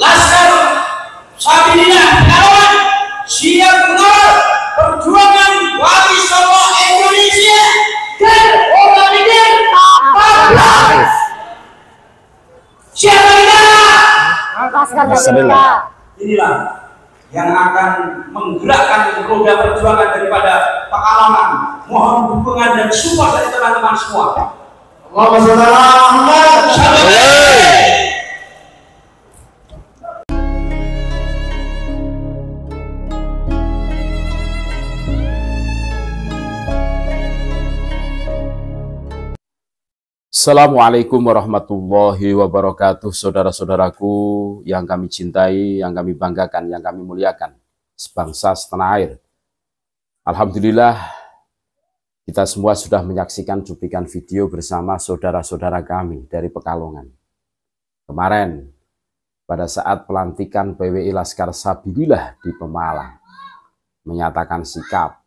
laskar Sabilillah lawan siap benar perjuangan wali Songo Indonesia dan organizer Paplas siapa kita? Laskar inilah yang akan menggerakkan roda perjuangan daripada pengalaman mohon dukungan dan support dari teman-teman semua Allah sallallahu alaihi Assalamualaikum warahmatullahi wabarakatuh, saudara-saudaraku yang kami cintai, yang kami banggakan, yang kami muliakan, sebangsa setanah air. Alhamdulillah, kita semua sudah menyaksikan cuplikan video bersama saudara-saudara kami dari Pekalongan. Kemarin, pada saat pelantikan PWI Laskar Sabibillah di Pemalang, menyatakan sikap,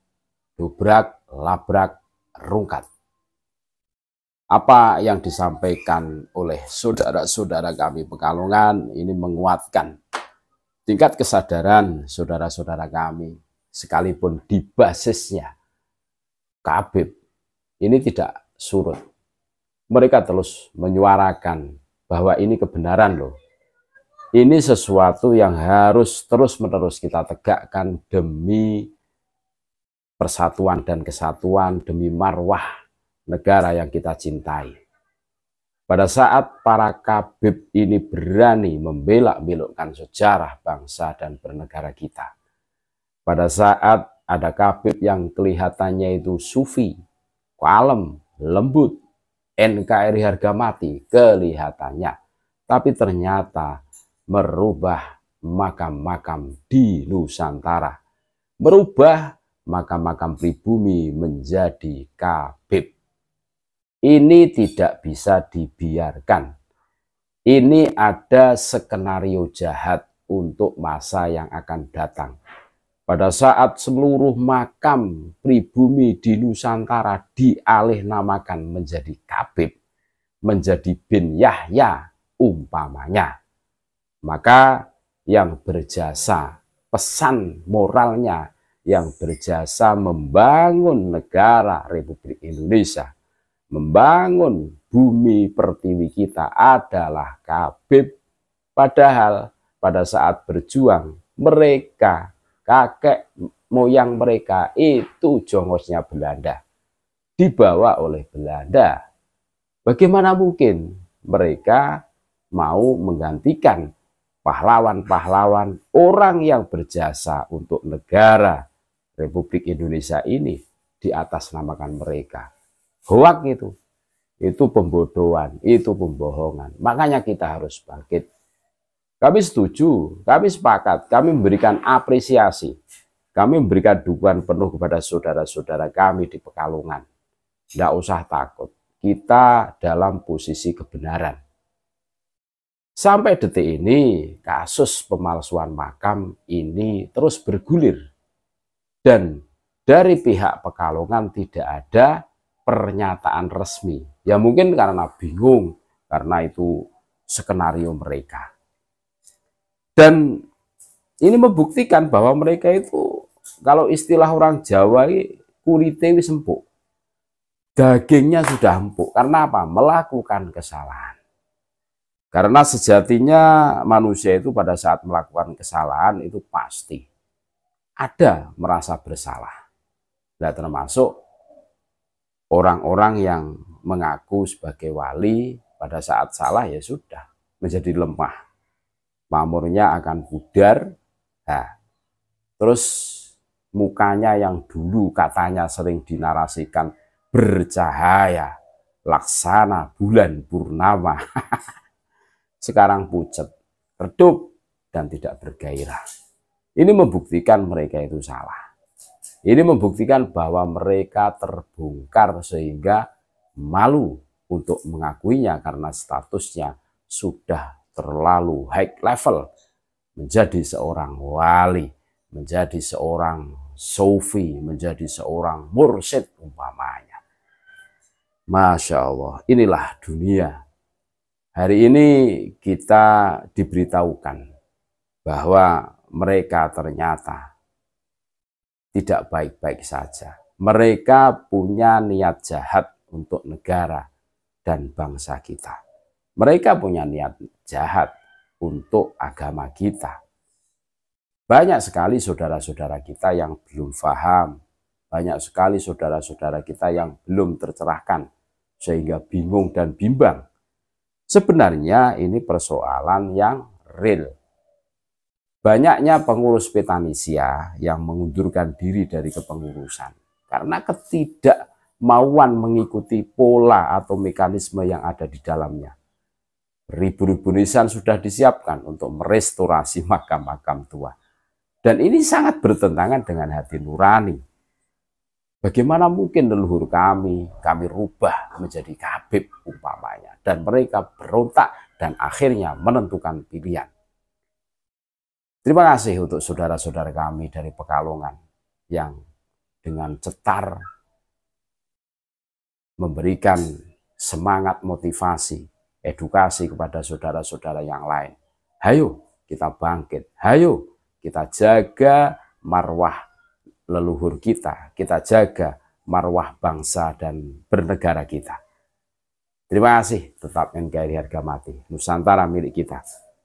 dobrak, labrak, rungkat apa yang disampaikan oleh saudara-saudara kami Pekalongan ini menguatkan tingkat kesadaran saudara-saudara kami sekalipun di basisnya Kabib ini tidak surut. Mereka terus menyuarakan bahwa ini kebenaran loh. Ini sesuatu yang harus terus-menerus kita tegakkan demi persatuan dan kesatuan, demi marwah negara yang kita cintai. Pada saat para kabib ini berani membela belokkan sejarah bangsa dan bernegara kita. Pada saat ada kabib yang kelihatannya itu sufi, kalem, lembut, NKRI harga mati kelihatannya. Tapi ternyata merubah makam-makam di Nusantara. Merubah makam-makam pribumi menjadi kabib. Ini tidak bisa dibiarkan. Ini ada skenario jahat untuk masa yang akan datang. Pada saat seluruh makam pribumi di Nusantara dialih-namakan menjadi Kabib, menjadi bin Yahya umpamanya. Maka yang berjasa, pesan moralnya yang berjasa membangun negara Republik Indonesia membangun bumi pertiwi kita adalah Kabib. Padahal pada saat berjuang mereka, kakek moyang mereka itu jongosnya Belanda. Dibawa oleh Belanda. Bagaimana mungkin mereka mau menggantikan pahlawan-pahlawan orang yang berjasa untuk negara Republik Indonesia ini di atas namakan mereka hoak itu itu pembodohan itu pembohongan makanya kita harus bangkit kami setuju kami sepakat kami memberikan apresiasi kami memberikan dukungan penuh kepada saudara-saudara kami di Pekalongan tidak usah takut kita dalam posisi kebenaran Sampai detik ini, kasus pemalsuan makam ini terus bergulir. Dan dari pihak Pekalongan tidak ada pernyataan resmi. Ya mungkin karena bingung, karena itu skenario mereka. Dan ini membuktikan bahwa mereka itu kalau istilah orang Jawa kulitnya sempuk Dagingnya sudah empuk karena apa? Melakukan kesalahan. Karena sejatinya manusia itu pada saat melakukan kesalahan itu pasti ada merasa bersalah. Nah, termasuk orang-orang yang mengaku sebagai wali pada saat salah ya sudah menjadi lemah. Pamurnya akan pudar. Nah, terus mukanya yang dulu katanya sering dinarasikan bercahaya laksana bulan purnama. Sekarang pucat, redup dan tidak bergairah. Ini membuktikan mereka itu salah. Ini membuktikan bahwa mereka terbongkar sehingga malu untuk mengakuinya karena statusnya sudah terlalu high level menjadi seorang wali, menjadi seorang sufi, menjadi seorang mursyid umpamanya. Masya Allah, inilah dunia. Hari ini kita diberitahukan bahwa mereka ternyata tidak baik-baik saja. Mereka punya niat jahat untuk negara dan bangsa kita. Mereka punya niat jahat untuk agama kita. Banyak sekali saudara-saudara kita yang belum paham, banyak sekali saudara-saudara kita yang belum tercerahkan sehingga bingung dan bimbang. Sebenarnya ini persoalan yang real, banyaknya pengurus Petanisia yang mengundurkan diri dari kepengurusan karena ketidakmauan mengikuti pola atau mekanisme yang ada di dalamnya. Ribu-ribu nisan sudah disiapkan untuk merestorasi makam-makam tua. Dan ini sangat bertentangan dengan hati nurani. Bagaimana mungkin leluhur kami, kami rubah menjadi kabib umpamanya. Dan mereka berontak dan akhirnya menentukan pilihan. Terima kasih untuk saudara-saudara kami dari Pekalongan yang dengan cetar memberikan semangat motivasi, edukasi kepada saudara-saudara yang lain. Hayo kita bangkit, hayo kita jaga marwah leluhur kita, kita jaga marwah bangsa dan bernegara kita. Terima kasih, tetap NKRI harga mati, Nusantara milik kita.